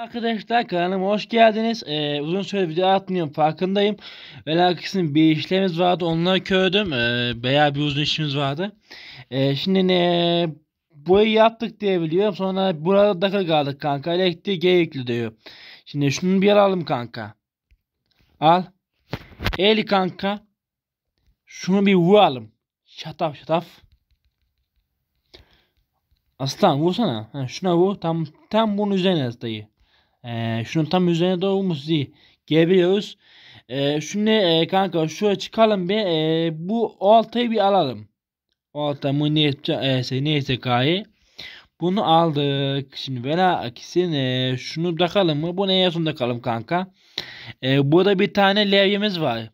Arkadaşlar kanalıma hoş geldiniz. Ee, uzun süre video atmıyorum farkındayım. Velakis'in bir işlemiz vardı onları kördüm. Ee, bayağı bir uzun işimiz vardı. Ee, şimdi ne boyu yaptık diye biliyorum. Sonra burada dakika kaldık kanka. Elektriği gerekli diyor. Şimdi şunu bir alalım kanka. Al. El kanka. Şunu bir vuralım. Şataf şataf. Aslan vursana. Ha, şuna vur. Tam tam bunun üzerine dayı. Ee, şunun tam üzerine doğru Musi gelebiliyoruz. E, şimdi e, kanka şuraya çıkalım bir e, bu oltayı bir alalım. Olta mı neyse, e, şey, neyse kayı. Bunu aldık. Şimdi vela aksin e, şunu takalım mı? bu neye son takalım kanka. E, burada bir tane levyemiz var.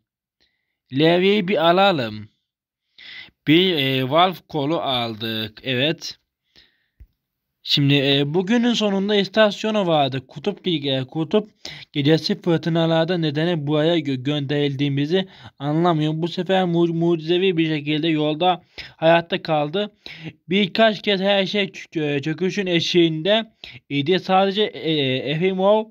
Levyeyi bir alalım. Bir e, valve kolu aldık. Evet. Şimdi e, bugünün sonunda istasyona vardı. Kutup, e, kutup gecesi fırtınalarda nedeni buraya gö gönderildiğimizi anlamıyor. Bu sefer mu mucizevi bir şekilde yolda hayatta kaldı. Birkaç kez her şey çöküşün eşiğinde idi. Sadece e, Efimov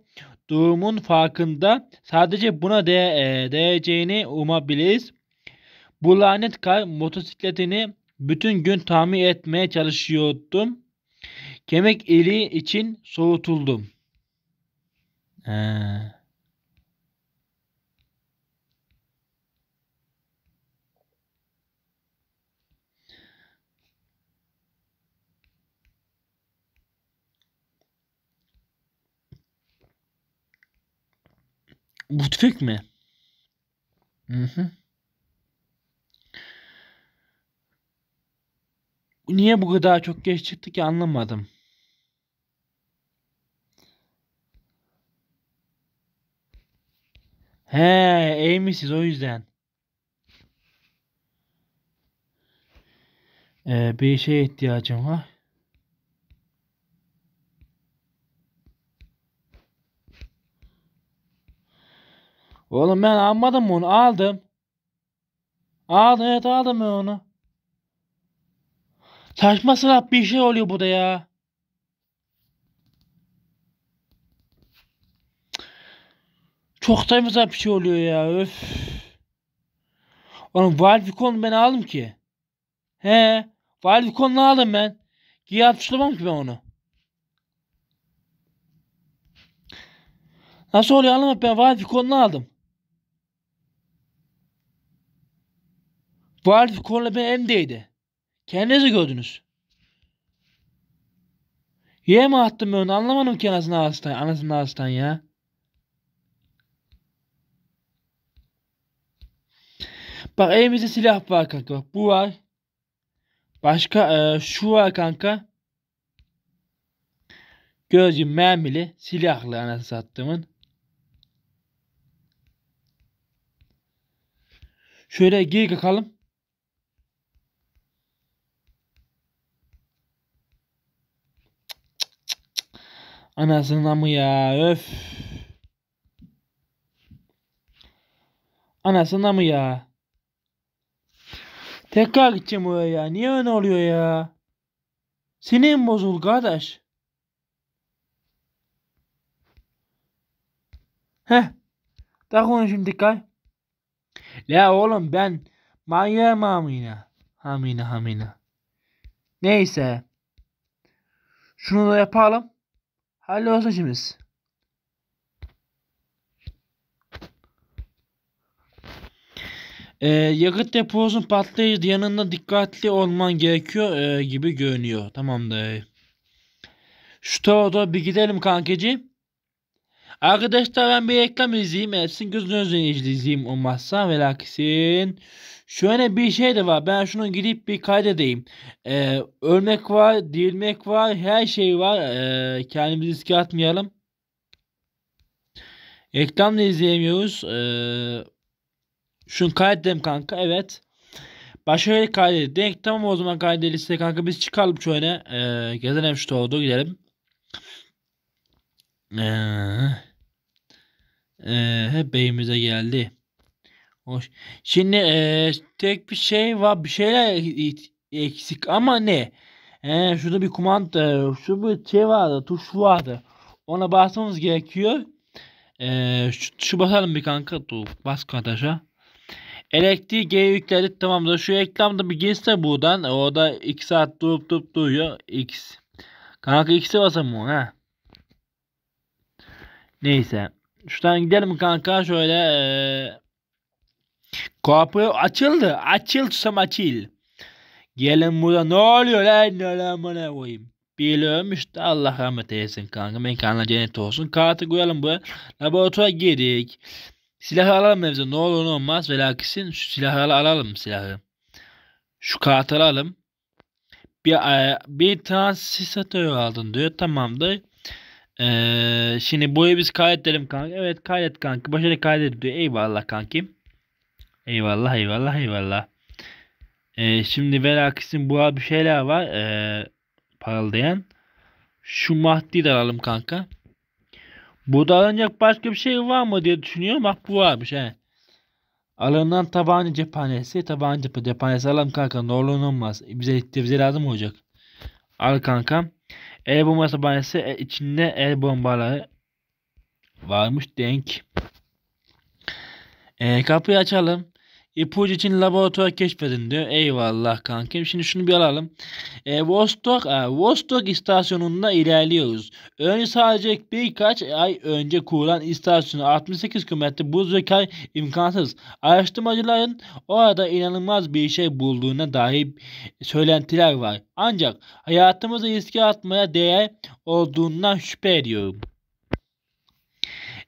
durumun farkında. Sadece buna de e, değeceğini umabiliriz. Bu lanet kar motosikletini bütün gün tamir etmeye çalışıyordum. Kemek eli için soğutuldum. He. Bu tüfek mi? Hı hı. Niye bu kadar çok geç çıktı ki anlamadım. He, iyi misiniz o yüzden. Ee, bir şey ihtiyacım var. Oğlum ben almadım onu aldım. Aldım evet aldım ben onu. Saçma salak bir şey oluyor burada ya. Çok tayımıza bir şey oluyor ya. Öf. Oğlum Valvikon ben aldım ki. He. Valvikon'la aldım ben. Giye atışlamam ki ben onu. Nasıl oluyor anlamadım ben Valvikon'la aldım. Valvikon'la ben elimdeydi. Kendinizi gördünüz. Yeğe mi attım ben onu anlamadım ki anasını ağızdan, anasını ağızdan ya. Bak elimizde silah var kanka. Bak, bu var. Başka e, şu var kanka. Gözcü mermili silahlı anası sattığımın. Şöyle gir bakalım. Anasını mı ya? Öf. Anasını mı ya? Tekrar gideceğim oraya ya. Niye öyle oluyor ya? Sinirim bozul kardeş. Heh. Daha şimdi dikkat. La oğlum ben manyağım Amine. Amine Amine. Neyse. Şunu da yapalım. Hallolsun işimiz. E, yakıt deposun patlayıcı yanında dikkatli olman gerekiyor e, gibi görünüyor. Tamam da. E. Şu tavada bir gidelim kankeci. Arkadaşlar ben bir reklam izleyeyim. Etsin gözünüz önünde izleyeyim olmazsa velaksin. Şöyle bir şey de var. Ben şunu gidip bir kaydedeyim. Ee, ölmek var, dirilmek var, her şey var. Ee, kendimizi riske atmayalım. Reklam da izleyemiyoruz. Ee, şunu kaydettim kanka. Evet. Başka bir kaydedelim. Denk tamam o zaman kaydedilse liste kanka. Biz çıkalım şu öne. Ee, gezelim şu oldu gidelim. Ee, e, hep beyimize geldi. Hoş. Şimdi e, tek bir şey var. Bir şeyler eksik ama ne? Ee, şurada bir kumanda, e, şu bir şey vardı, tuş vardı. Ona basmamız gerekiyor. Ee, şu, şu basalım bir kanka. Dur, bas kardeşa. Elektriği G yükledik tamamdır. Şu eklemde bir girse buradan. Orada 2 saat durup durup duruyor. X. Kanka X'e basamıyor ha. Neyse. Şuradan gidelim kanka şöyle. Ee, kapı açıldı. Açıl susam açıl. Gelin burada ne oluyor lan? Ne lan bana koyayım. Biliyorum işte Allah rahmet eylesin kanka. Mekanına cennet olsun. Kartı koyalım buraya. Laboratuvara girdik. Silahı alalım evimize. Ne olur ne olmaz. Velakisin şu silahı alalım silahı. Şu kağıtı alalım. Bir, e, bir transistör aldın diyor. Tamamdır. Ee, şimdi burayı biz kaydedelim kanka. Evet kaydet kanka. Başarı kaydet diyor. Eyvallah kankim. Eyvallah eyvallah eyvallah. Ee, şimdi velakisin bu bir şeyler var. Ee, parıldayan. Şu mahdi de alalım kanka. Burada alınacak başka bir şey var mı diye düşünüyorum. Bak bu varmış he. Alınan tabanca cephanesi. Tabanca cephanesi alalım kanka. Ne olur olmaz. Bize, bize lazım olacak. Al kanka. El bombası tabancası e, içinde el bombaları varmış denk. E, kapıyı açalım. İpucu için laboratuvar keşfedildi. Eyvallah kankim. Şimdi şunu bir alalım. E, Vostok, e, Vostok istasyonunda ilerliyoruz. Önce sadece birkaç ay önce kurulan istasyonu 68 km buz ve kay imkansız. Araştırmacıların orada inanılmaz bir şey bulduğuna dair söylentiler var. Ancak hayatımızı riske atmaya değer olduğundan şüphe ediyorum.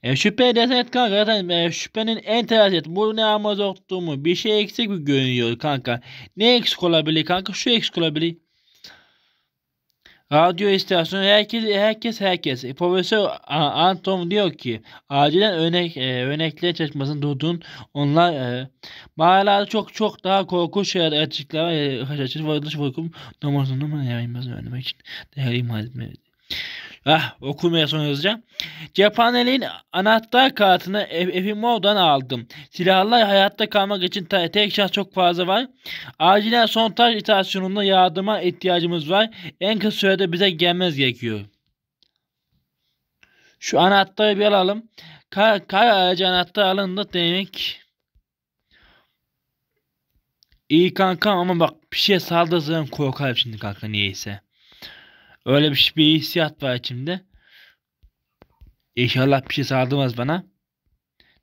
E, şüphe desene kanka zaten e, şüphenin en teraziyeti bu ne amaz olduğumu bir şey eksik mi görünüyor kanka. Ne eksik olabilir kanka şu eksik olabilir. Radyo istasyonu herkes herkes herkes. E, Profesör Anton diyor ki acilen örnek e, örnekler çalışmasını durdurun. Onlar e, mağaralarda çok çok daha korkunç şeyler açıklar. E, açıklar varılış korkum numarasını numara yayınmasını önlemek için değerli malzemeleri. Ah okumaya son yazacağım. Cephaneliğin anahtar kartını Efimo'dan aldım. Silahlar hayatta kalmak için tek şans çok fazla var. Acilen son sontaj istasyonunda yardıma ihtiyacımız var. En kısa sürede bize gelmez gerekiyor. Şu anahtarı bir alalım. Kar, kar aracı anahtar alındı demek. İyi kanka ama bak bir şey saldırırsan korkarım şimdi kanka niyeyse. Öyle bir, bir hissiyat var içimde. İnşallah bir şey saldırmaz bana.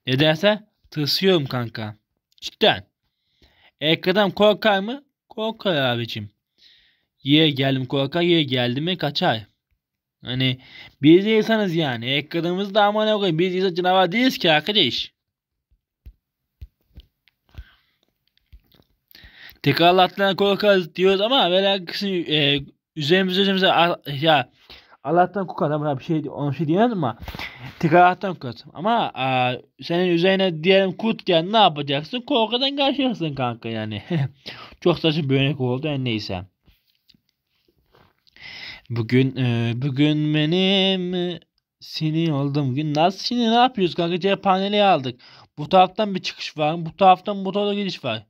Nedense tırsıyorum kanka. Cidden. Ekrandan korkar mı? Korkar abicim. Ye geldim korkar, ye geldi mi kaçar. Hani biz insanız yani. Ekranımız da aman okuyun. Biz insan canavar değiliz ki arkadaş. Tekrarlatlarına korkarız diyoruz ama velakısın e, üzerimize üzerimize ya Allah'tan korkan adamına bir şey onu şey diyemez ama tekrar Allah'tan korkarsın. Ama a, senin üzerine diyelim kurt gel ne yapacaksın? Korkudan kaçacaksın kanka yani. Çok saçma bir örnek oldu yani neyse. Bugün e, bugün benim e, sinir oldum bugün. Nasıl şimdi ne yapıyoruz kanka? Cephaneliği aldık. Bu taraftan bir çıkış var. Bu taraftan bu tarafa giriş var.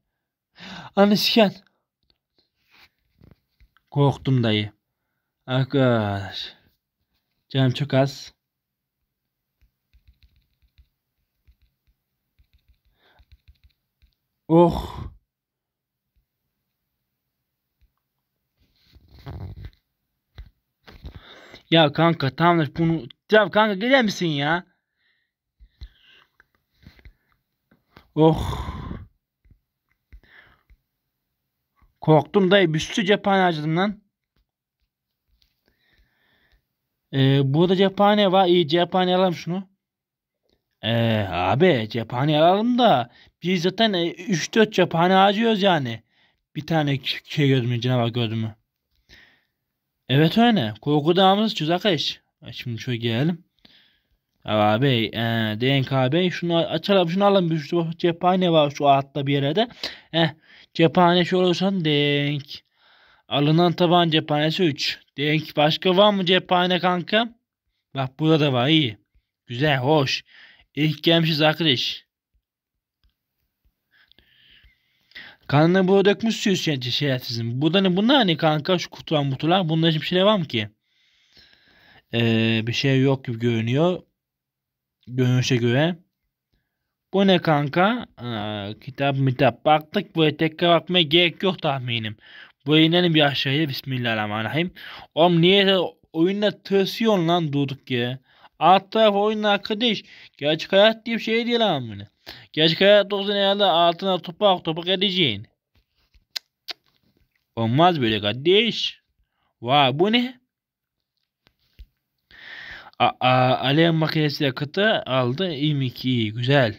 Anı siken. Korktum dayı. Arkadaş. Canım çok az. Oh. Ya kanka tamamdır bunu. Ya kanka gelir misin ya? Oh. Korktum dayı. Bir sürü cephane harcadım lan. Ee, burada cephane var. İyi cephane alalım şunu. Ee, abi cephane alalım da biz zaten 3-4 e, cephane harcıyoruz yani. Bir tane şey gördüm mü? Canavar gördüm mü? Evet öyle. Korku dağımız tuzak eş. Şimdi şöyle gelelim. Abi e, DNK Bey şunu açalım şunu alalım bir şu cephane var şu altta bir yere de. Eh, Cephane olursan denk. Alınan taban cephanesi 3. Denk başka var mı cephane kanka? Bak burada da var iyi. Güzel hoş. İlk gelmişiz arkadaş. Kanını burada dökmüşsünüz şey, şeyler sizin. Burada ne bunlar ne hani kanka şu kutular mutular. Bunda hiçbir şey var mı ki? Ee, bir şey yok gibi görünüyor. Görünüşe göre. Bu ne kanka? Aa, ee, kitap mitap baktık. bu tekrar bakmaya gerek yok tahminim. bu inelim bir aşağıya. Bismillahirrahmanirrahim. Oğlum niye oyunda tırsıyorsun lan durduk ya. Alt taraf oyun arkadaş. Gerçek hayat diye bir şey değil lan bunu. Gerçek hayat olsun herhalde altına topak topak edeceğin. Olmaz böyle kardeş. Vay bu ne? A, a, alem makinesi de katı aldı. 22 güzel.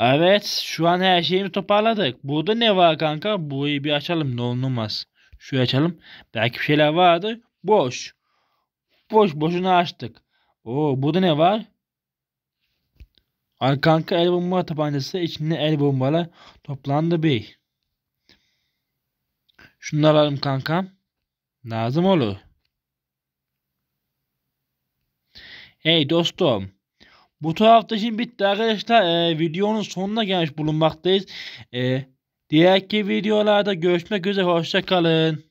Evet şu an her şeyimi toparladık. Burada ne var kanka? Burayı bir açalım ne olmaz. Şu açalım. Belki bir şeyler vardı. Boş. Boş boşunu açtık. Oo burada ne var? Ay kanka el bomba tabancası içinde el bombalar toplandı bey. Şunları alalım kankam. Lazım olur. Hey dostum. Bu tarafta şimdi bitti arkadaşlar. Ee, videonun sonuna gelmiş bulunmaktayız. Ee, diğerki videolarda görüşmek üzere. Hoşçakalın.